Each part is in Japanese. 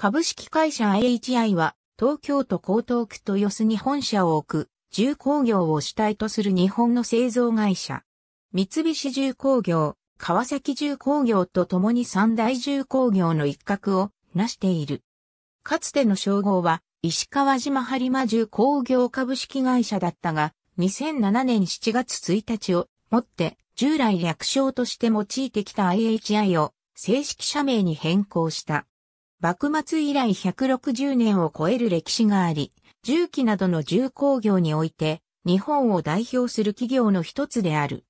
株式会社 IHI は東京都江東区豊洲に本社を置く重工業を主体とする日本の製造会社。三菱重工業、川崎重工業と共に三大重工業の一角を成している。かつての称号は石川島播磨重工業株式会社だったが、2007年7月1日をもって従来略称として用いてきた IHI を正式社名に変更した。幕末以来160年を超える歴史があり、重機などの重工業において、日本を代表する企業の一つである。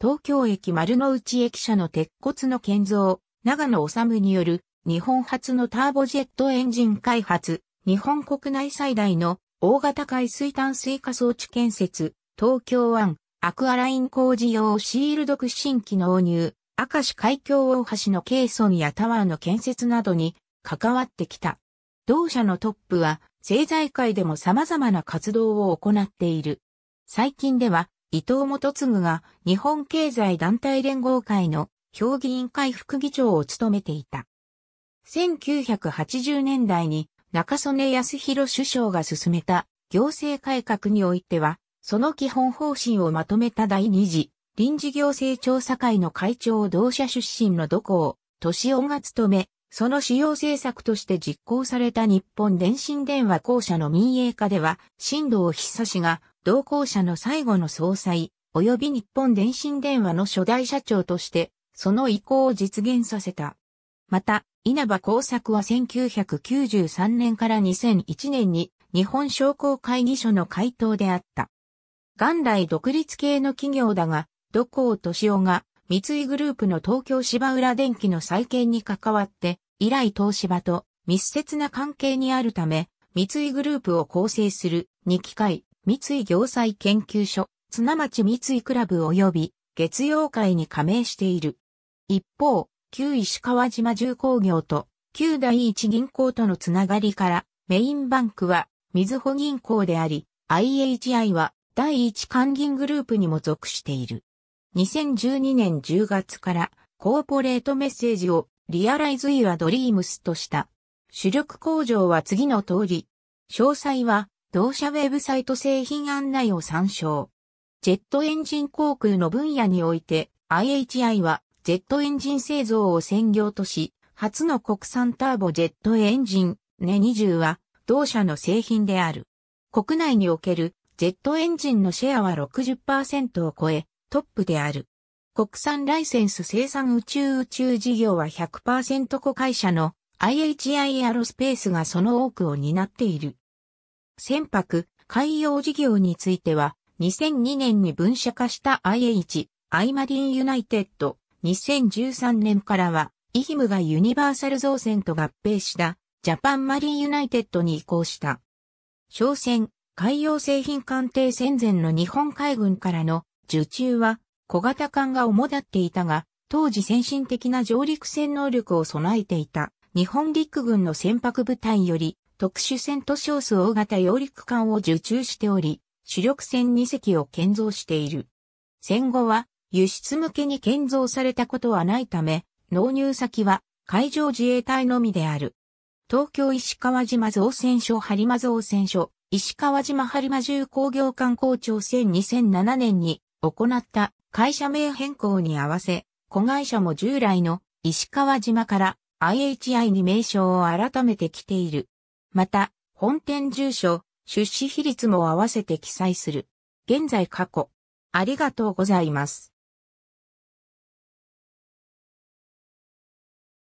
東京駅丸の内駅舎の鉄骨の建造、長野治による日本初のターボジェットエンジン開発、日本国内最大の大型海水淡水化装置建設、東京湾、アクアライン工事用シールド屈伸機納入、明石海峡大橋のケイソンやタワーの建設などに関わってきた。同社のトップは政財界でも様々な活動を行っている。最近では伊藤元次が日本経済団体連合会の評議員会副議長を務めていた。1980年代に中曽根康弘首相が進めた行政改革においては、その基本方針をまとめた第二次臨時行政調査会の会長同社出身の土光、敏夫が務め、その使用政策として実行された日本電信電話公社の民営化では、新藤久氏が同公社の最後の総裁、及び日本電信電話の初代社長として、その意向を実現させた。また、稲葉工作は1993年から2001年に日本商工会議所の回答であった。元来独立系の企業だが、土光敏夫が三井グループの東京芝浦電機の再建に関わって、以来東芝と密接な関係にあるため、三井グループを構成する2機会、三井行災研究所、綱町三井クラブ及び月曜会に加盟している。一方、旧石川島重工業と旧第一銀行とのつながりからメインバンクは水穂銀行であり、IHI は第一関銀グループにも属している。2012年10月からコーポレートメッセージをリアライズ・イワ・ドリームスとした。主力工場は次の通り。詳細は、同社ウェブサイト製品案内を参照。ジェットエンジン航空の分野において、IHI は、ジェットエンジン製造を専業とし、初の国産ターボジェットエンジン、ネ20は、同社の製品である。国内における、ジェットエンジンのシェアは60%を超え、トップである。国産ライセンス生産宇宙宇宙事業は100%子会社の IHI アロスペースがその多くを担っている。船舶、海洋事業については、2002年に分社化した IH、アイマリンユナイテッド、2013年からは、イヒムがユニバーサル造船と合併したジャパンマリンユナイテッドに移行した。商船、海洋製品鑑定戦前の日本海軍からの受注は小型艦が主だっていたが、当時先進的な上陸戦能力を備えていた日本陸軍の船舶部隊より特殊船と称数大型揚陸艦を受注しており、主力船2隻を建造している。戦後は輸出向けに建造されたことはないため、納入先は海上自衛隊のみである。東京石川島造船所播磨造船所、石川島播磨重工業艦校長船2007年に行った会社名変更に合わせ、子会社も従来の石川島から IHI に名称を改めて来ている。また、本店住所、出資比率も合わせて記載する。現在過去。ありがとうございます。